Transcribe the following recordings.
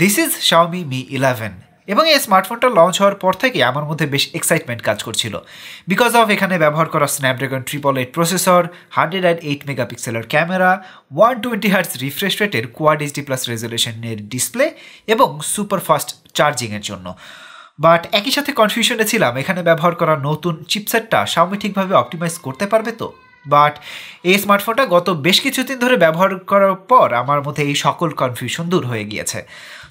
this is Xiaomi Mi eleven এবং এই স্মার্টফোনটা লঞ্চ হওয়ার পর থেকে আমার মধ্যে বেশ এক্সাইটমেন্ট কাজ করছিল বিকজ অফ এখানে ব্যবহার করা Snapdragon triple eight processor hundred and eight মেগাপিক্সেলের camera one twenty hertz refresh রেটের কোয়াড এইচডি প্লাস রেজলিউশনের ডিসপ্লে এবং সুপার ফাস্ট চার্জিংয়ের জন্য বাট একই সাথে কনফিউশনে ছিলাম এখানে ব্যবহার করা নতুন চিপসেটটা সাউমি ঠিকভাবে অপটিমাইজ করতে পারবে তো বাট এই স্মার্টফোনটা গত বেশ কিছুদিন ধরে ব্যবহার করার পর আমার মধ্যে এই সকল কনফিউশন দূর হয়ে গিয়েছে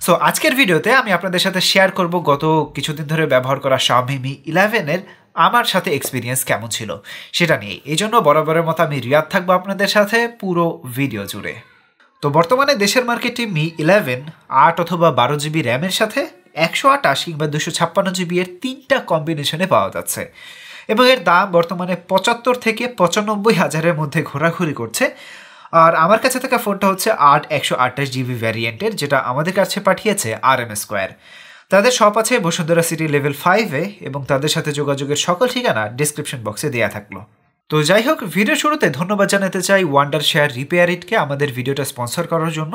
সো আজকের ভিডিওতে আমি আপনাদের সাথে শেয়ার করব গত কিছুদিন ধরে ব্যবহার করা শামিমি ইলেভেনের আমার সাথে এক্সপিরিয়েন্স কেমন ছিল সেটা নিয়ে এই জন্য বরাবরের মতো আমি রিয়াদ থাকবো আপনাদের সাথে পুরো ভিডিও জুড়ে তো বর্তমানে দেশের মার্কেটে মি ইলেভেন আট অথবা বারো জিবি র্যামের সাথে একশো আটাশ কিংবা দুশো ছাপ্পান্ন জিবি এর তিনটা কম্বিনেশনে পাওয়া যাচ্ছে এবং এর দাম বর্তমানে পঁচাত্তর থেকে পঁচানব্বই হাজারের মধ্যে ঘোরাঘুরি করছে আর আমার কাছে থাকা ফোনটা হচ্ছে আট একশো আঠাশ জিবি ভ্যারিয়েন্টের যেটা আমাদের কাছে পাঠিয়েছে আর এম স্কোয়ার তাদের সব আছে বসুন্ধরা সিটি লেভেল ফাইভে এবং তাদের সাথে যোগাযোগের সকল ঠিকানা ডিসক্রিপশন বক্সে দেওয়া থাকলো তো যাই হোক ভিডিও শুরুতে ধন্যবাদ জানাতে চাই ওয়ান্ডার শেয়ার রিপেয়ারিটকে আমাদের ভিডিওটা স্পন্সর করার জন্য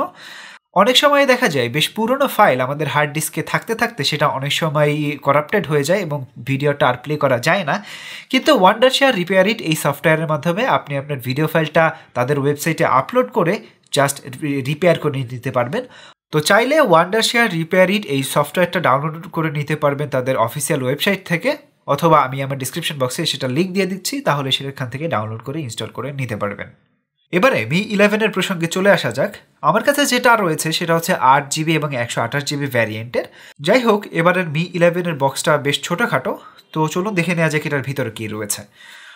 অনেক সময় দেখা যায় বেশ পুরনো ফাইল আমাদের হার্ড ডিস্কে থাকতে থাকতে সেটা অনেক সময় করাপ্টেড হয়ে যায় এবং ভিডিওটা আর প্লে করা যায় না কিন্তু ওয়ান্ডার শেয়ার রিপেয়ার ইট এই সফটওয়্যারের মাধ্যমে আপনি আপনার ভিডিও ফাইলটা তাদের ওয়েবসাইটে আপলোড করে জাস্ট রিপেয়ার করে নিতে পারবেন তো চাইলে ওয়ান্ডার শেয়ার রিপেয়ার ইট এই সফটওয়্যারটা ডাউনলোড করে নিতে পারবেন তাদের অফিসিয়াল ওয়েবসাইট থেকে অথবা আমি আমার ডিসক্রিপশন বক্সে সেটা লিঙ্ক দিয়ে দিচ্ছি তাহলে সেখান থেকে ডাউনলোড করে ইনস্টল করে নিতে পারবেন এবারে মি ইলেভেনের প্রসঙ্গে চলে আসা যাক আমার কাছে যেটা রয়েছে সেটা হচ্ছে আট জিবি এবং একশো আঠাশ জিবি ভ্যারিয়েন্টের যাই হোক এবারের মি ইলেভেনের বক্সটা বেশ ছোটোখাটো তো চলুন দেখে নেওয়া যাক এটার ভিতরে কী রয়েছে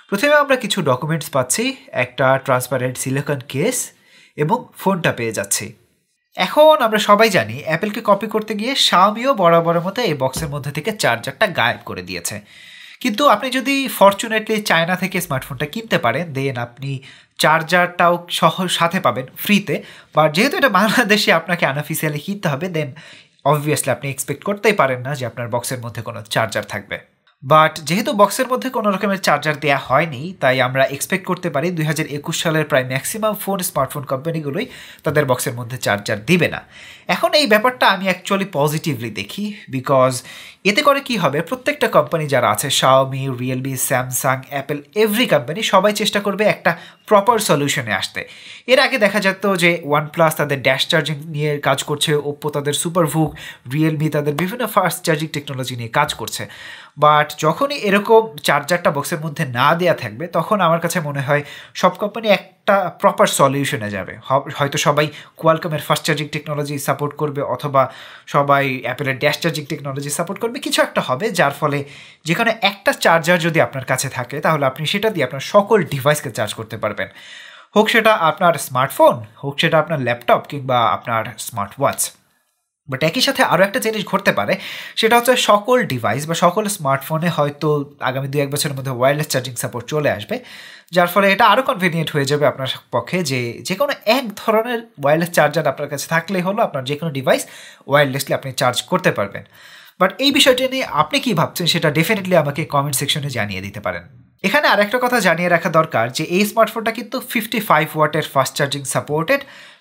প্রথমে আমরা কিছু ডকুমেন্টস পাচ্ছি একটা ট্রান্সপারেন্ট সিলিকন কেস এবং ফোনটা পেয়ে যাচ্ছি এখন আমরা সবাই জানি অ্যাপেলকে কপি করতে গিয়ে স্বামীও বরাবরের মতো এই বক্সের মধ্যে থেকে চার্জারটা গায়েব করে দিয়েছে কিন্তু আপনি যদি ফর্চুনেটলি চায়না থেকে স্মার্টফোনটা কিনতে পারেন দেন আপনি চার্জারটাও সহ সাথে পাবেন ফ্রিতে বা যেহেতু এটা বাংলাদেশে আপনাকে আনঅফিসিয়ালি কিনতে হবে দেন অবভিয়াসলি আপনি এক্সপেক্ট করতেই পারেন না যে আপনার বক্সের মধ্যে কোনো চার্জার থাকবে বাট যেহেতু বক্সের মধ্যে কোনো রকমের চার্জার দেওয়া হয়নি তাই আমরা এক্সপেক্ট করতে পারি দুই সালের প্রায় ম্যাক্সিমাম ফোন স্মার্টফোন কোম্পানিগুলোই তাদের বক্সের মধ্যে চার্জার দিবে না এখন এই ব্যাপারটা আমি অ্যাকচুয়ালি পজিটিভলি দেখি বিকজ এতে করে কি হবে প্রত্যেকটা কোম্পানি যারা আছে Xiaomi Realme Samsung Apple every company সবাই চেষ্টা করবে একটা প্রপার সলিউশনে আসতে এর আগে দেখা যেত যে ওয়ান প্লাস তাদের ড্যাশ চার্জিং নিয়ে কাজ করছে ওপ্পো তাদের সুপারভুক রিয়েলমি তাদের বিভিন্ন ফাস্ট চার্জিং টেকনোলজি নিয়ে কাজ করছে বাট যখনই এরকম চার্জারটা বক্সের মধ্যে না দেয়া থাকবে তখন আমার কাছে মনে হয় সব কোম্পানি একটা প্রপার সলিউশনে যাবে হয়তো সবাই কোয়ালকমের ফাস্ট চার্জিং টেকনোলজি সাপোর্ট করবে অথবা সবাই অ্যাপেলের ড্যাশ চার্জিং টেকনোলজি সাপোর্ট করবে কিছু একটা হবে যার ফলে যেখানে একটা চার্জার যদি আপনার কাছে থাকে তাহলে আপনি সেটা দিয়ে আপনার সকল ডিভাইসকে চার্জ করতে পারবেন হোক সেটা আপনার স্মার্টফোন হোক সেটা আপনার ল্যাপটপ কিংবা আপনার স্মার্ট ওয়াচ বাট একই সাথে আরও একটা জিনিস ঘটতে পারে সেটা হচ্ছে সকল ডিভাইস বা সকল স্মার্টফোনে হয়তো আগামী দু এক বছরের মধ্যে ওয়্যারলেস চার্জিং সাপোর্ট চলে আসবে যার ফলে এটা আরও কনভিনিয়েন্ট হয়ে যাবে আপনার পক্ষে যে যে কোনো এক ধরনের ওয়্যারলেস চার্জার আপনার কাছে থাকলেই হলো আপনার যে কোনো ডিভাইস ওয়্যারলেসলি আপনি চার্জ করতে পারবেন বাট এই বিষয়টি নিয়ে আপনি কী ভাবছেন সেটা ডেফিনেটলি আমাকে কমেন্ট সেকশনে জানিয়ে দিতে পারেন এখানে আরেকটা কথা জানিয়ে রাখা দরকার যে এই স্মার্টফোনটা কিন্তু ফিফটি ফাইভ ওয়াটের ফাস্ট চার্জিং সাপোর্টেড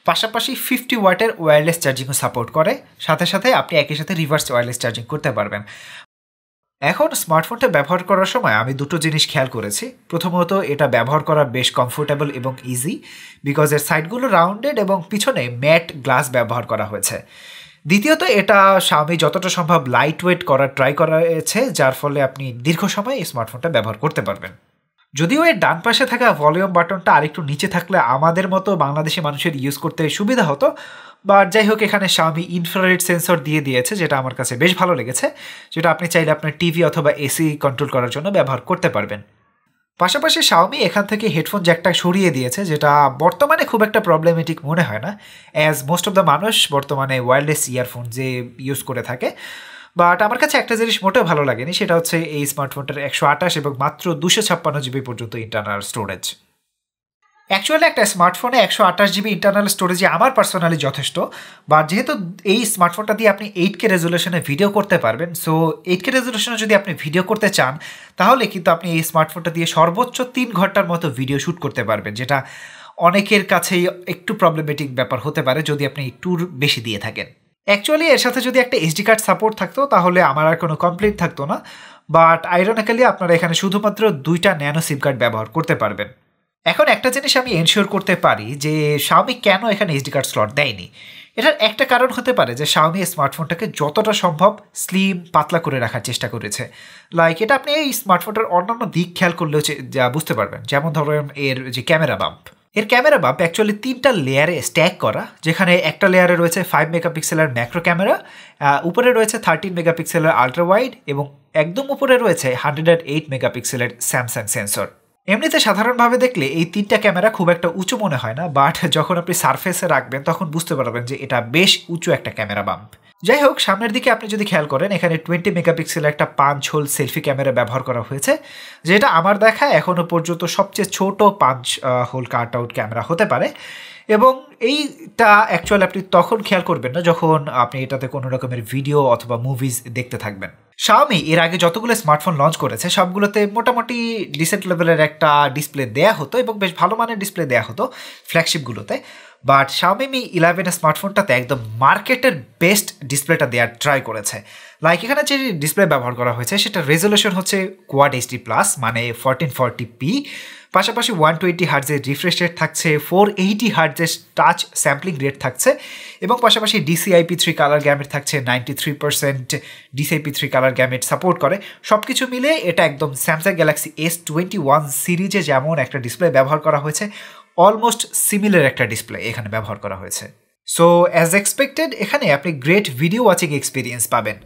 পাশাপাশি ফিফটি ওয়াটের ওয়্যারলেস চার্জিংও সাপোর্ট করে সাথে সাথে আপনি একই সাথে রিভার্স ওয়্যারলেস চার্জিং করতে পারবেন এখন স্মার্টফোনটা ব্যবহার করার সময় আমি দুটো জিনিস খেয়াল করেছি প্রথমত এটা ব্যবহার করা বেশ কমফোর্টেবল এবং ইজি বিকজ এর সাইডগুলো রাউন্ডেড এবং পিছনে ম্যাট গ্লাস ব্যবহার করা হয়েছে দ্বিতীয়ত এটা স্বামী যতটা সম্ভব লাইট ওয়েট করার ট্রাই করা হয়েছে যার ফলে আপনি দীর্ঘ সময় এই স্মার্টফোনটা ব্যবহার করতে পারবেন যদিও এর ডান পাশে থাকা ভলিউম বাটনটা আরেকটু নিচে থাকলে আমাদের মতো বাংলাদেশি মানুষের ইউজ করতে সুবিধা হতো বাট যাই হোক এখানে স্বামী ইনফ্রারেড সেন্সর দিয়ে দিয়েছে যেটা আমার কাছে বেশ ভালো লেগেছে যেটা আপনি চাইলে আপনার টিভি অথবা এসি কন্ট্রোল করার জন্য ব্যবহার করতে পারবেন পাশাপাশি শাওমি এখান থেকে হেডফোন জ্যাকটা সরিয়ে দিয়েছে যেটা বর্তমানে খুব একটা প্রবলেমেটিক মনে হয় না অ্যাজ মোস্ট অফ দ্য মানুষ বর্তমানে ওয়্যারলেস ইয়ারফোন যে ইউজ করে থাকে বাট আমার কাছে একটা জিনিস মোটেও ভালো লাগেনি সেটা হচ্ছে এই স্মার্টফোনটার একশো আঠাশ এবং মাত্র দুশো ছাপ্পান্ন জিবি পর্যন্ত ইন্টারনাল স্টোরেজ অ্যাকচুয়ালি একটা স্মার্টফোনে একশো আঠাশ জিবি ইন্টারনাল স্টোরেজে আমার পার্সোনালি যথেষ্ট বাট যেহেতু এই স্মার্টফোনটা দিয়ে আপনি এইট কে রেজুলেশনে ভিডিও করতে পারবেন সো এইট কে রেজুলেশনে যদি আপনি ভিডিও করতে চান তাহলে কিন্তু আপনি এই স্মার্টফোনটা দিয়ে সর্বোচ্চ তিন ঘন্টার মতো ভিডিও শ্যুট করতে পারবেন যেটা অনেকের কাছেই একটু প্রবলেমেটিক ব্যাপার হতে পারে যদি আপনি ট্যুর বেশি দিয়ে থাকেন অ্যাকচুয়ালি এর সাথে যদি একটা এসডি কার্ড সাপোর্ট থাকতো তাহলে আমার আর কোনো কমপ্লিট থাকতো না বাট আইরনিক্যালি আপনারা এখানে শুধুমাত্র দুইটা ন্যানো সিম কার্ড ব্যবহার করতে পারবেন এখন একটা জিনিস আমি এনশিওর করতে পারি যে শাওমি কেন এখানে এসডি কার্ড স্লট দেয়নি এটার একটা কারণ হতে পারে যে শাওমি স্মার্টফোনটাকে যতটা সম্ভব স্লিম পাতলা করে রাখার চেষ্টা করেছে লাইক এটা আপনি এই স্মার্টফোনটার অন্যান্য দিক খেয়াল করলেও বুঝতে পারবেন যেমন ধরেন এর যে ক্যামেরা বাম্প এর ক্যামেরা বাম্প অ্যাকচুয়ালি তিনটা লেয়ারে স্ট্যাক করা যেখানে একটা লেয়ারে রয়েছে ফাইভ মেগাপিক্সেলের ম্যাক্রো ক্যামেরা উপরে রয়েছে থার্টিন মেগাপিক্সেলের আল্ট্রা ওয়াইড এবং একদম উপরে রয়েছে হান্ড্রেড অ্যান্ড এইট মেগাপিক্সেলের স্যামসাং সেন্সর এমনিতে সাধারণভাবে দেখলে এই তিনটা ক্যামেরা খুব একটা উঁচু মনে হয় না বাট যখন আপনি সারফেসে রাখবেন তখন বুঝতে পারবেন যে এটা বেশ উঁচু একটা ক্যামেরা বাম্প যাই হোক সামনের দিকে আপনি যদি খেয়াল করেন এখানে টোয়েন্টি মেগাপিক্সেল একটা পাঁচ হোল সেলফি ক্যামেরা ব্যবহার করা হয়েছে যেটা আমার দেখা এখনও পর্যন্ত সবচেয়ে ছোট পাঁচ হোল কাট আউট ক্যামেরা হতে পারে এবং এইটা অ্যাকচুয়ালি আপনি তখন খেয়াল করবেন না যখন আপনি এটাতে কোনো রকমের ভিডিও অথবা মুভিজ দেখতে থাকবেন শাওমি এর আগে যতগুলো স্মার্টফোন লঞ্চ করেছে সবগুলোতে মোটামুটি ডিসেন্ট লেভেলের একটা ডিসপ্লে দেয়া হতো এবং বেশ ভালো মানের ডিসপ্লে দেয়া হতো ফ্ল্যাগশিপগুলোতে বাট শাওমি মি ইলেভেন স্মার্টফোনটাতে একদম মার্কেটের বেস্ট ডিসপ্লেটা দেওয়ার ট্রাই করেছে লাইক এখানে যে ডিসপ্লে ব্যবহার করা হয়েছে সেটা রেজলিউশন হচ্ছে কোয়াড এইচডি প্লাস মানে ফোরটিন ফোরটি পি পাশাপাশি ওয়ান টোয়েন্টি হার্জের রিফ্রেশ রেট থাকছে ফোর এইটি হার্জের টাচ স্যাম্পলিং রেট থাকছে এবং পাশাপাশি ডিসিআইপি থ্রি কালার গ্যামেট থাকছে ninety three percent DCIP three colour gamut support করে সব কিছু মিলে এটা একদম Samsung Galaxy S twenty one সিরিজে যেমন একটা ডিসপ্লে ব্যবহার করা হয়েছে অলমোস্ট সিমিলার একটা ডিসপ্লে এখানে ব্যবহার করা হয়েছে সো অ্যাজ এক্সপেক্টেড এখানে আপনি গ্রেট ভিডিও ওয়াচিং এক্সপিরিয়েন্স পাবেন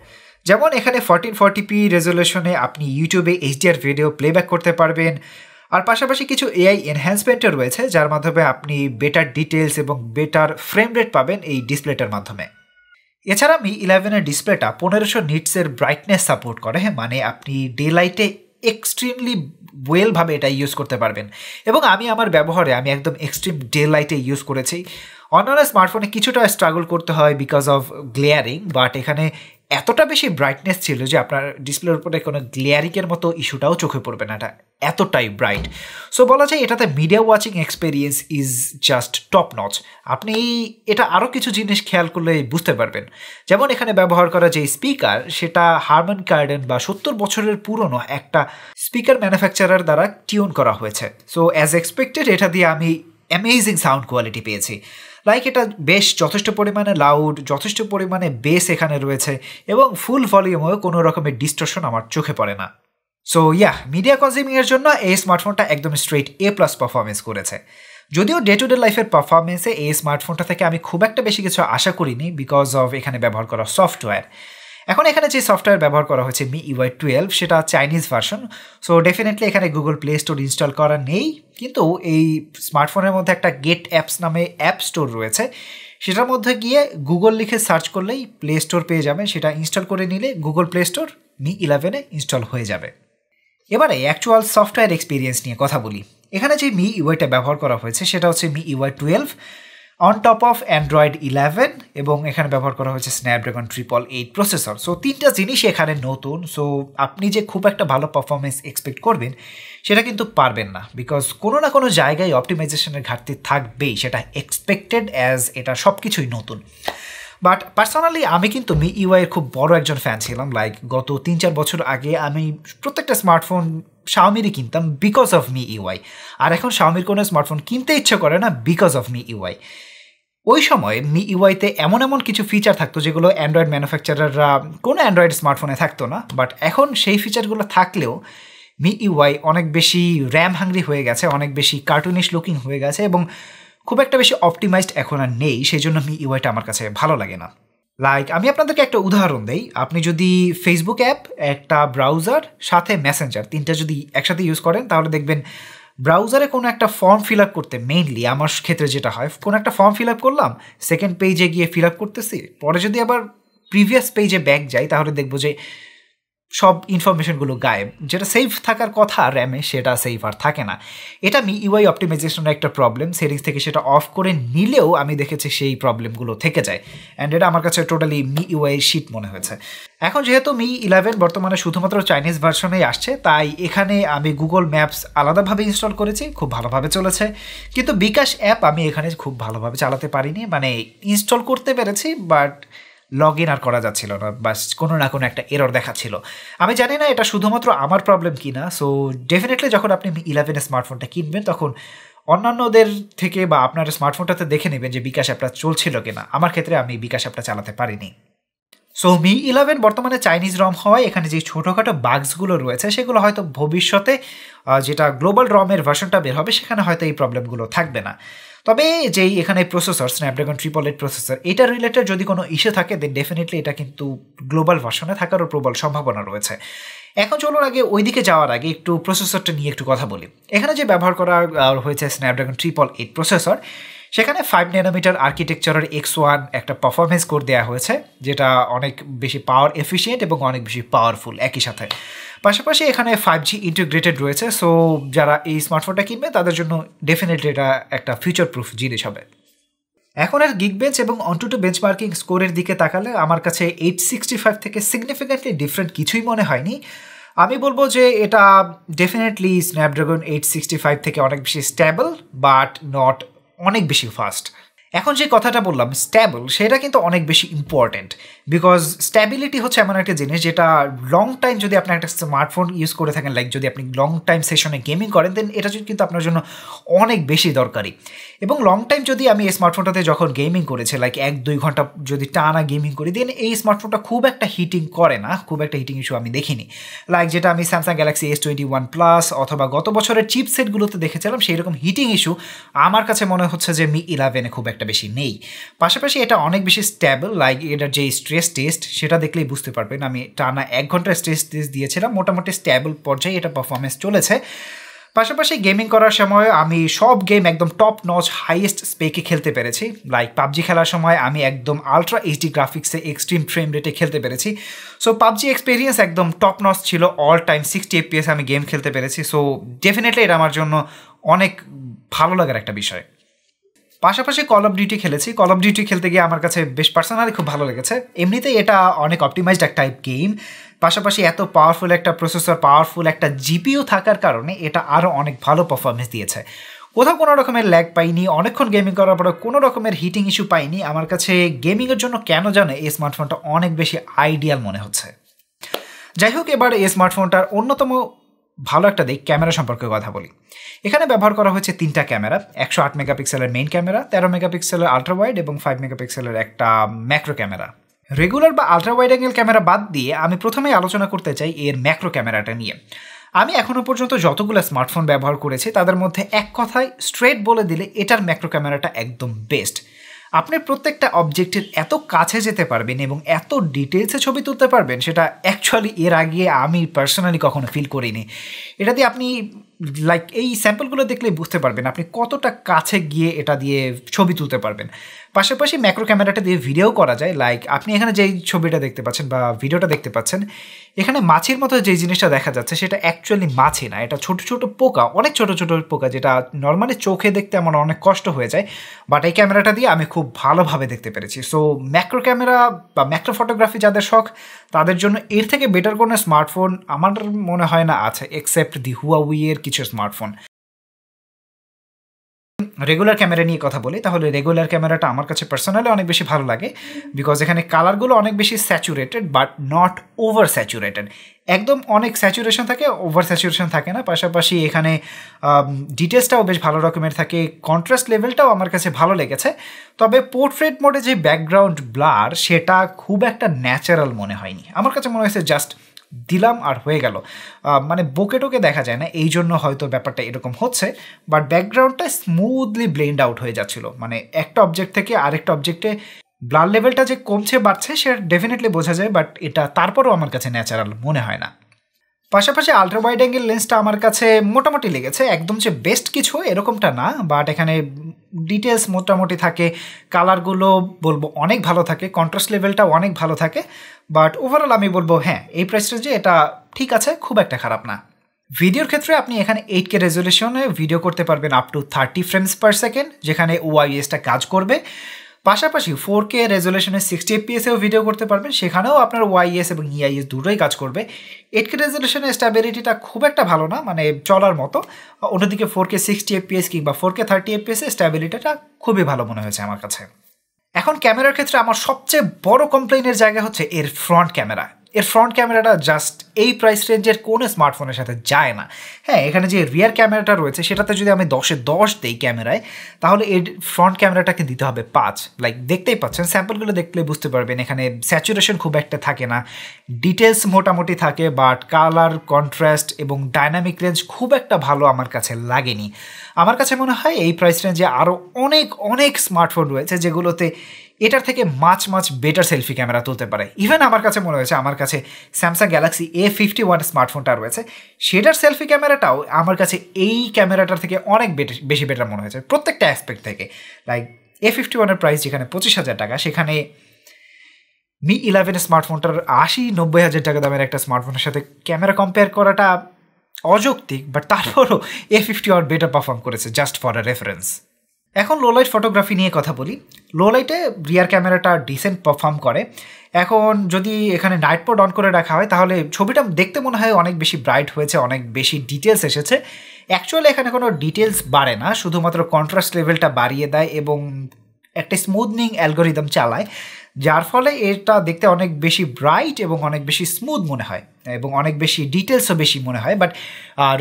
যেমন এখানে ফরটিন ফর্টি পি রেজলেশনে আপনি ইউটিউবে এইচডিআর ভিডিও প্লেব্যাক করতে পারবেন আর পাশাপাশি কিছু এআই এনহ্যান্সমেন্টও রয়েছে যার মাধ্যমে আপনি বেটার ডিটেলস এবং বেটার ফ্রেম রেট পাবেন এই ডিসপ্লেটার মাধ্যমে এছাড়া মি ইলেভেনের ডিসপ্লেটা পনেরোশো নিটসের ব্রাইটনেস সাপোর্ট করে মানে আপনি ডে লাইটে এক্সট্রিমলি ওয়েলভাবে এটা ইউজ করতে পারবেন এবং আমি আমার ব্যবহারে আমি একদম এক্সট্রিম ডে লাইটে ইউজ করেছি অন্যান্য স্মার্টফোনে কিছুটা স্ট্রাগল করতে হয় বিকজ অফ গ্লেয়ারিং বাট এখানে এতটা বেশি ব্রাইটনেস ছিল যে আপনার ডিসপ্লের উপরে কোনো গ্লেয়ারিকের মতো ইস্যুটাও চোখে পড়বে না এটা এতটাই ব্রাইট সো বলা যায় এটাতে media watching experience is just top notch আপনি এটা আরও কিছু জিনিস খেয়াল করলে বুঝতে পারবেন যেমন এখানে ব্যবহার করা যে স্পিকার সেটা হারমন কার্ডেন বা সত্তর বছরের পুরনো একটা স্পিকার ম্যানুফ্যাকচারার দ্বারা টিউন করা হয়েছে সো অ্যাজ এক্সপেক্টেড এটা দিয়ে আমি অ্যামেজিং সাউন্ড কোয়ালিটি পেয়েছি লাইক এটা বেশ যথেষ্ট পরিমাণে লাউড যথেষ্ট পরিমাণে বেস এখানে রয়েছে এবং ফুল ভলিউমেও কোনো রকমের ডিস্টর্শন আমার চোখে পড়ে না সো ইয়া মিডিয়া কনজিউমিংয়ের জন্য এই স্মার্টফোনটা একদম স্ট্রেট এ প্লাস পারফরমেন্স করেছে যদিও ডে টু ডে লাইফের পারফরমেন্সে এই স্মার্টফোনটা থেকে আমি খুব একটা বেশি কিছু আশা করিনি বিকজ অফ এখানে ব্যবহার করা সফটওয়্যার এখন এখানে যে সফটওয়্যার ব্যবহার করা হয়েছে মি ইউআই টুয়েলভ সেটা চাইনিজ ভার্সন সো ডেফিনেটলি এখানে গুগল প্লে স্টোর ইনস্টল করা নেই কিন্তু এই স্মার্টফোনের মধ্যে একটা গেট অ্যাপস নামে অ্যাপ স্টোর রয়েছে সেটার মধ্যে গিয়ে গুগল লিখে সার্চ করলেই প্লে স্টোর পেয়ে যাবে সেটা ইনস্টল করে নিলে গুগল প্লে স্টোর মি ইলেভেনে ইনস্টল হয়ে যাবে এবারে অ্যাকচুয়াল সফটওয়্যার এক্সপিরিয়েন্স নিয়ে কথা বলি এখানে যে মি ইউআইটা ব্যবহার করা হয়েছে সেটা হচ্ছে Mi UI twelve on top of Android eleven এবং এখানে ব্যবহার করা হয়েছে Snapdragon triple eight processor so তিনটা জিনিস এখানে নতুন সো আপনি যে খুব একটা ভালো পারফরমেন্স এক্সপেক্ট করবেন সেটা কিন্তু পারবেন না বিকজ কোনো না কোনো জায়গায় অপটিমাইজেশনের ঘাটতি থাকবেই সেটা এক্সপেক্টেড অ্যাজ এটা সব কিছুই নতুন বাট পার্সোনালি আমি কিন্তু মি ইউআইয়ের খুব বড় একজন ফ্যান ছিলাম লাইক গত তিন চার বছর আগে আমি প্রত্যেকটা স্মার্টফোন শাওমিরই কিনতাম বিকজ অফ মি ইউআই আর এখন শাওমির কোনো স্মার্টফোন কিনতে ইচ্ছে করে না বিকজ অফ মি ইউআই ওই সময় মি ইউআইতে e এমন এমন কিছু ফিচার থাকতো যেগুলো অ্যান্ড্রয়েড ম্যানুফ্যাকচারাররা কোনো অ্যান্ড্রয়েড স্মার্টফোনে থাকতো না বাট এখন সেই ফিচারগুলো থাকলেও মি ইউআই e অনেক বেশি র্যাম হাংরি হয়ে গেছে অনেক বেশি কার্টুনিশ লুকিং হয়ে গেছে এবং খুব একটা বেশি অপটিমাইজড এখন আর নেই সেই জন্য মি ইউআইটা e আমার কাছে ভালো লাগে না লাইক আমি আপনাদেরকে একটা উদাহরণ দেই আপনি যদি ফেসবুক অ্যাপ একটা ব্রাউজার সাথে মেসেঞ্জার তিনটা যদি একসাথে ইউজ করেন তাহলে দেখবেন ব্রাউজারে কোনো একটা ফর্ম ফিল আপ করতে মেইনলি আমার ক্ষেত্রে যেটা হয় কোনো একটা ফর্ম ফিল আপ করলাম সেকেন্ড পেজে গিয়ে ফিল আপ করতেছি পরে যদি আবার প্রিভিয়াস পেজে ব্যাক যাই তাহলে দেখবো যে সব ইনফরমেশনগুলো গায়েব যেটা সেভ থাকার কথা র্যামে সেটা সেভ আর থাকে না এটা আমি ইউআই e অপটিমাইজেশনের একটা প্রবলেম সেটিংস থেকে সেটা অফ করে নিলেও আমি দেখেছি সেই প্রবলেমগুলো থেকে যায় অ্যান্ড এটা আমার কাছে totally Mi UI e shit মনে হয়েছে এখন যেহেতু মি ইলেভেন বর্তমানে শুধুমাত্র চাইনিজ ভার্সনেই আসছে তাই এখানে আমি গুগল ম্যাপস আলাদাভাবে ইনস্টল করেছি খুব ভালোভাবে চলেছে কিন্তু বিকাশ অ্যাপ আমি এখানে খুব ভালোভাবে চালাতে পারিনি মানে ইনস্টল করতে পেরেছি বাট লগ ইন আর করা যাচ্ছিল না বা কোনো না কোনো একটা এরর দেখাচ্ছিল আমি জানি না এটা শুধুমাত্র আমার প্রবলেম কি না সো ডেফিনেটলি যখন আপনি ইলেভেন স্মার্টফোনটা কিনবেন তখন অন্যান্যদের থেকে বা আপনার স্মার্টফোনটাতে দেখে নেবেন যে বিকাশ অ্যাপটা চলছিল কিনা আমার ক্ষেত্রে আমি বিকাশ অ্যাপটা চালাতে পারিনি সো মি ইলেভেন বর্তমানে চাইনিজ রম হয় এখানে যে ছোটোখাটো বাগসগুলো রয়েছে সেগুলো হয়তো ভবিষ্যতে যেটা গ্লোবাল রমের ভার্সনটা বের হবে সেখানে হয়তো এই প্রবলেমগুলো থাকবে না তবে যেই এখানে processor Snapdragon triple eight processor এটা রিলেটেড যদি কোনো ইস্যু থাকে দেন ডেফিনেটলি এটা কিন্তু গ্লোবাল ভার্সনে থাকারও প্রবল সম্ভাবনা রয়েছে এখন চলুন আগে ওইদিকে যাওয়ার আগে একটু প্রসেসরটা নিয়ে একটু কথা বলি এখানে যে ব্যবহার করা হয়েছে স্ন্যাপড্রাগন ট্রিপল এইট প্রসেসর সেখানে ফাইভ ন্যানোমিটার আর্কিটেকচারের এক্স ওয়ান একটা পারফরমেন্স কোড দেওয়া হয়েছে যেটা অনেক বেশি পাওয়ার এফিসিয়েন্ট এবং অনেক বেশি পাওয়ারফুল একই সাথে পাশাপাশি এখানে ফাইভ জি ইন্টিগ্রেটেড রয়েছে সো যারা এই স্মার্টফোনটা কিনবে তাদের জন্য ডেফিনেটলি এটা একটা ফিউচার প্রুফ জিনিস হবে এখন এর গিগ বেঞ্চ এবং অন টু মার্কিং স্কোরের দিকে তাকালে আমার কাছে এইট সিক্সটি ফাইভ থেকে সিগনিফিকেন্টলি ডিফারেন্ট কিছুই মনে হয়নি আমি বলবো যে এটা definitely Snapdragon eight sixty five থেকে অনেক বেশি স্ট্যাবল বাট নট অনেক বেশি ফাস্ট এখন যে কথাটা বললাম স্ট্যাবল সেটা কিন্তু অনেক বেশি ইম্পর্টেন্ট বিকজ স্ট্যাবিলিটি হচ্ছে এমন একটা জিনিস যেটা লং টাইম যদি আপনি একটা স্মার্টফোন ইউজ করে থাকেন লাইক যদি আপনি লং টাইম সেশনে গেমিং করেন দেন এটা কিন্তু আপনার জন্য অনেক বেশি দরকারি এবং লং টাইম যদি আমি এই স্মার্টফোনটাতে যখন গেমিং করেছি লাইক এক দুই ঘন্টা যদি টানা গেমিং করি দেন এই স্মার্টফোনটা খুব একটা হিটিং করে না খুব একটা হিটিং ইস্যু আমি দেখিনি লাইক যেটা আমি Samsung Galaxy S twenty one plus অথবা গত বছরের চিপ সেটগুলোতে দেখেছিলাম সেই রকম হিটিং ইস্যু আমার কাছে মনে হচ্ছে যে মি ইলেভেনে খুব একটা বেশি নেই পাশাপাশি এটা অনেক বেশি স্ট্যাবল লাইক এটার যে স্ট্রে স্ট্রেস টেস্ট সেটা দেখলেই বুঝতে পারবেন আমি টানা এক ঘন্টা স্ট্রেস টেস্ট দিয়েছিলাম মোটামুটি স্ট্যাবল পর্যায়ে এটা পারফরমেন্স চলেছে পাশাপাশি গেমিং করার সময় আমি সব গেম একদম টপ নচ হাইয়েস্ট স্পেকে খেলতে পেরেছি লাইক পাবজি খেলার সময় আমি একদম আলট্রা এইচডি গ্রাফিক্সে এক্সট্রিম ফ্রেম রেটে খেলতে পেরেছি সো পাবজি এক্সপিরিয়েন্স একদম টপ নচ ছিল অল টাইম সিক্সটি এফপিএস আমি গেম খেলতে পেরেছি সো ডেফিনেটলি এটা আমার জন্য অনেক ভালো লাগার একটা বিষয় পাশাপাশি কল অফ ডিউটি খেলেছি কল অফ ডিউটি খেলতে গিয়ে আমার কাছে বেশ পার্সোনালি খুব ভালো লেগেছে এমনিতে এটা অনেক অপটিমাইজড একটা টাইপ গেম পাশাপাশি এত পাওয়ারফুল একটা প্রসেসর পাওয়ারফুল একটা জিপিও থাকার কারণে এটা আরও অনেক ভালো পারফরমেন্স দিয়েছে কোথাও কোনো রকমের ল্যাগ পাইনি অনেকক্ষণ গেমিং করার পরে কোনো রকমের হিটিং ইস্যু পাইনি আমার কাছে গেমিংয়ের জন্য কেন জানে এই স্মার্টফোনটা অনেক বেশি আইডিয়াল মনে হচ্ছে যাই হোক এবার এই স্মার্টফোনটার অন্যতম ভালো একটা দিক ক্যামেরা সম্পর্কে কথা বলি এখানে ব্যবহার করা হয়েছে তিনটা ক্যামেরা একশো আট মেগাপিক্সেলের মেইন ক্যামেরা তেরো মেগাপিক্সেলের আল্ট্রা ওয়াইড এবং ফাইভ মেগাপিক্সেলের একটা ম্যাক্রো ক্যামেরা রেগুলার বা আল্ট্রা ওয়াইড অ্যাঙ্গেল ক্যামেরা বাদ দিয়ে আমি প্রথমেই আলোচনা করতে চাই এর ম্যাক্রো ক্যামেরাটা নিয়ে আমি এখনও পর্যন্ত যতগুলো স্মার্টফোন ব্যবহার করেছি তাদের মধ্যে এক কথায় স্ট্রেট বলে দিলে এটার ম্যাক্রো ক্যামেরাটা একদম বেস্ট আপনি প্রত্যেকটা অবজেক্টের এত কাছে যেতে পারবেন এবং এত ডিটেলসে ছবি তুলতে পারবেন সেটা অ্যাকচুয়ালি এর আগে আমি পার্সোনালি কখনো ফিল করিনি এটা দিয়ে আপনি লাইক এই স্যাম্পলগুলো দেখলেই বুঝতে পারবেন আপনি কতটা কাছে গিয়ে এটা দিয়ে ছবি তুলতে পারবেন পাশাপাশি ম্যাক্রো ক্যামেরাটা দিয়ে ভিডিও করা যায় লাইক আপনি এখানে যেই ছবিটা দেখতে পাচ্ছেন বা ভিডিওটা দেখতে পাচ্ছেন এখানে মাছির মতো যে জিনিসটা দেখা যাচ্ছে সেটা অ্যাকচুয়ালি মাছি না এটা ছোট ছোট পোকা অনেক ছোট ছোট পোকা যেটা নর্মালি চোখে দেখতে আমার অনেক কষ্ট হয়ে যায় বাট এই ক্যামেরাটা দিয়ে আমি খুব ভালোভাবে দেখতে পেরেছি সো ম্যাক্রো ক্যামেরা বা ম্যাক্রো ফটোগ্রাফি যাদের শখ তাদের জন্য এর থেকে বেটার কোনো স্মার্টফোন আমার মনে হয় না আছে এক্সেপ্ট দি হুয়া উইয়ের কিছু স্মার্টফোন রেগুলার ক্যামেরা নিয়ে কথা বলি তাহলে রেগুলার ক্যামেরাটা আমার কাছে পার্সোনালি অনেক বেশি ভালো লাগে বিকজ এখানে কালারগুলো অনেক বেশি saturated but not over saturated একদম অনেক স্যাচুরেশন থাকে ওভার স্যাচুরেশন থাকে না পাশাপাশি এখানে ডিটেলসটাও বেশ ভালো রকমের থাকে কন্ট্রাস্ট লেভেলটাও আমার কাছে ভালো লেগেছে তবে পোর্ট্রেট মোডে যে ব্যাকগ্রাউন্ড ব্লার সেটা খুব একটা ন্যাচারাল মনে হয়নি আমার কাছে মনে হয়েছে জাস্ট দিলাম আর হয়ে গেল মানে বোকে টোকে দেখা যায় না এই জন্য হয়তো ব্যাপারটা এরকম হচ্ছে বাট ব্যাকগ্রাউন্ডটা স্মুথলি ব্লেন্ড আউট হয়ে যাচ্ছিল মানে একটা অবজেক্ট থেকে আরেকটা অবজেক্টে ব্লাড লেভেলটা যে কমছে বাড়ছে সেটা ডেফিনেটলি বোঝা যায় বাট এটা তারপরেও আমার কাছে ন্যাচারাল মনে হয় না পাশাপাশি আলট্রা ওয়াইড অ্যাঙ্গেল লেন্সটা আমার কাছে মোটামুটি লেগেছে একদম যে বেস্ট কিছু এরকমটা না বাট এখানে ডিটেলস মোটামুটি থাকে কালারগুলো বলবো অনেক ভালো থাকে কন্ট্রাস্ট লেভেলটা অনেক ভালো থাকে বাট ওভারঅল আমি বলবো হ্যাঁ এই প্রাইস রেঞ্জে এটা ঠিক আছে খুব একটা খারাপ না ভিডিওর ক্ষেত্রে আপনি এখানে এইট কে রেজলিউশনে ভিডিও করতে পারবেন up to thirty frames per second যেখানে ওআইএসটা কাজ করবে পাশাপাশি ফোর কে রেজলেশনে সিক্সটি এপিএসেও ভিডিও করতে পারবেন সেখানেও আপনার ওয়াইএস এবং ইআইএস e দুটোই কাজ করবে এইট কে রেজলেশনের স্ট্যাবিলিটিটা খুব একটা ভালো না মানে চলার মতো অন্যদিকে ফোর কে সিক্সটি এপিএস কিংবা ফোর কে থার্টি এফপিএসের স্ট্যাবিলিটিটা খুবই ভালো মনে হয়েছে আমার কাছে এখন ক্যামেরার ক্ষেত্রে আমার সবচেয়ে বড় কমপ্লেনের জায়গা হচ্ছে এর ফ্রন্ট ক্যামেরা এর ফ্রন্ট ক্যামেরাটা জাস্ট এই প্রাইস রেঞ্জের কোনো স্মার্টফোনের সাথে যায় না হ্যাঁ এখানে যে রিয়ার ক্যামেরাটা রয়েছে সেটাতে যদি আমি দশে দশ দিই ক্যামেরায় তাহলে এর ফ্রন্ট ক্যামেরাটাকে দিতে হবে পাঁচ লাইক দেখতেই পাচ্ছেন স্যাম্পলগুলো দেখলে বুঝতে পারবেন এখানে স্যাচুরেশন খুব একটা থাকে না ডিটেলস মোটামুটি থাকে বাট কালার কন্ট্রাস্ট এবং ডাইনামিক রেঞ্জ খুব একটা ভালো আমার কাছে লাগেনি আমার কাছে মনে হয় এই প্রাইস রেঞ্জে আরও অনেক অনেক স্মার্টফোন রয়েছে যেগুলোতে এটার থেকে much much better selfie camera তুলতে পারে ইভেন আমার কাছে মনে হয়েছে আমার কাছে কাছে Samsung Galaxy A fifty one স্মার্টফোনটা রয়েছে সেটার সেলফি ক্যামেরাটাও আমার কাছে এই ক্যামেরাটার থেকে অনেক বেশি বেটার মনে হয়েছে প্রত্যেকটা অ্যাসপেক্ট থেকে লাইক এ ফিফটি ওয়ানের প্রাইস যেখানে পঁচিশ হাজার টাকা সেখানে মি ইলেভেন স্মার্টফোনটার আশি নব্বই হাজার টাকা দামের একটা স্মার্টফোনের সাথে ক্যামেরা কম্পেয়ার করাটা অযৌক্তিক বাট তারপরও A fifty one better perform করেছে জাস্ট ফর আ রেফারেন্স এখন লোলাইট ফটোগ্রাফি নিয়ে কথা বলি লোলাইটে রিয়ার ক্যামেরাটা ডিসেন্ট পারফর্ম করে এখন যদি এখানে নাইট পোড অন করে রাখা হয় তাহলে ছবিটা দেখতে মনে হয় অনেক বেশি ব্রাইট হয়েছে অনেক বেশি ডিটেলস এসেছে অ্যাকচুয়ালি এখানে কোনো ডিটেলস বাড়ে না শুধুমাত্র কন্ট্রাস্ট লেভেলটা বাড়িয়ে দেয় এবং একটা স্মুথনিং অ্যালগোরিদম চালায় যার ফলে এটা দেখতে অনেক বেশি ব্রাইট এবং অনেক বেশি স্মুথ মনে হয় এবং অনেক বেশি ডিটেলসও বেশি মনে হয় বাট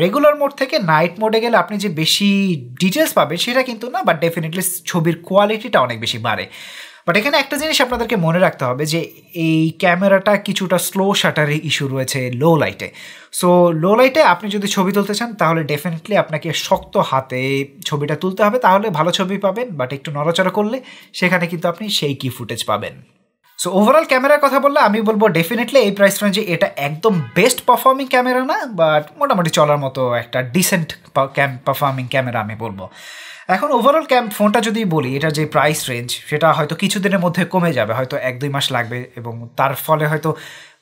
রেগুলার মোড থেকে নাইট মোডে গেলে আপনি যে বেশি ডিটেলস পাবেন সেটা কিন্তু না বাট ডেফিনেটলি ছবির কোয়ালিটিটা অনেক বেশি বাড়ে বাট এখানে একটা জিনিস আপনাদেরকে মনে রাখতে হবে যে এই ক্যামেরাটা কিছুটা স্লো শাটারে ইস্যু রয়েছে লো লাইটে সো লো লাইটে আপনি যদি ছবি তুলতে চান তাহলে ডেফিনেটলি আপনাকে শক্ত হাতে ছবিটা তুলতে হবে তাহলে ভালো ছবি পাবেন বাট একটু নড়াচড়া করলে সেখানে কিন্তু আপনি সেই কি ফুটেজ পাবেন সো ওভারঅল ক্যামেরার কথা বললে আমি বলবো ডেফিনেটলি এই প্রাইস রেঞ্জে এটা একদম বেস্ট পারফর্মিং ক্যামেরা না বাট মোটামুটি চলার মতো একটা ডিসেন্ট পারফর্মিং ক্যামেরা আমি বলবো এখন ওভারঅল ক্যাম্প ফোনটা যদি বলি এটা যে প্রাইস রেঞ্জ সেটা হয়তো কিছুদিনের মধ্যে কমে যাবে হয়তো এক দুই মাস লাগবে এবং তার ফলে হয়তো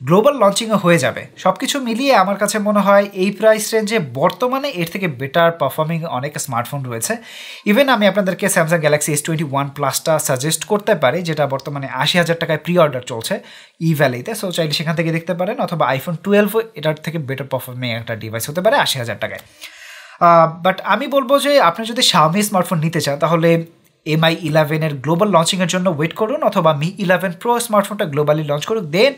গ্লোবাল লঞ্চিংও হয়ে যাবে সব কিছু মিলিয়ে আমার কাছে মনে হয় এই প্রাইস রেঞ্জে বর্তমানে এর থেকে বেটার পারফর্মিং অনেক স্মার্টফোন রয়েছে ইভেন আমি আপনাদেরকে Samsung Galaxy S twenty one প্লাসটা সাজেস্ট করতে পারি যেটা বর্তমানে আশি হাজার টাকায় প্রি অর্ডার চলছে ই ভ্যালিতে সো চাইলে সেখান থেকে দেখতে পারেন অথবা আইফোন টুয়েলভ এটার থেকে বেটার পারফর্মিং একটা ডিভাইস হতে পারে আশি হাজার টাকায় বাট আমি বলবো যে আপনি যদি শাওমি স্মার্টফোন নিতে চান তাহলে এমআই ইলেভেনের গ্লোবাল লঞ্চিংয়ের জন্য ওয়েট করুন অথবা মি ইলেভেন প্রো স্মার্টফোনটা গ্লোবালি লঞ্চ করুক দেন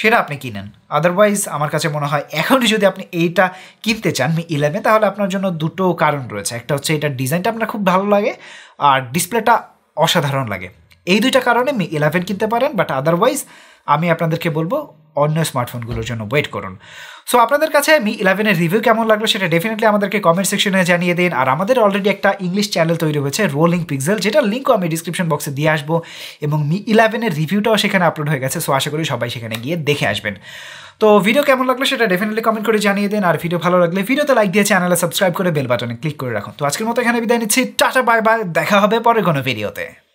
সেটা আপনি কিনেন আদারওয়াইজ আমার কাছে মনে হয় এখনই যদি আপনি এইটা কিনতে চান মি ইলেভেন তাহলে আপনার জন্য দুটো কারণ রয়েছে একটা হচ্ছে এটার ডিজাইনটা আপনার খুব ভালো লাগে আর ডিসপ্লেটা অসাধারণ লাগে এই দুইটা কারণে মি ইলেভেন কিনতে পারেন বাট আদারওয়াইজ আমি আপনাদেরকে বলবো অন্য স্মার্টফোনগুলোর জন্য ওয়েট করুন সো আপনাদের কাছে মি ইলেভেনের রিভিউ কেমন লাগলো সেটা ডেফিনেটলি আমাদেরকে কমেন্ট সেকশনে জানিয়ে দিন আর আমাদের অলরেডি একটা ইংলিশ চ্যানেল তৈরি হয়েছে রোলিং পিক্সেল যেটা লিঙ্কও আমি ডিসক্রিপশন বক্সে দিয়ে আসবো এবং মি ইলেভেনের রিভিউটাও সেখানে আপলোড হয়ে গেছে সো আশা করি সবাই সেখানে গিয়ে দেখে আসবেন তো ভিডিও কেমন লাগলো সেটা ডেফিনেটলি কমেন্ট করে জানিয়ে দিন আর ভিডিও ভালো লাগলে ভিডিওতে লাইক দিয়ে চ্যানেলে সাবস্ক্রাইব করে বেল বাটনে ক্লিক করে রাখুন তো আজকের মতো এখানে বিদায় নিচ্ছি টাটা বাই বাই দেখা হবে পরে কোনো ভিডিওতে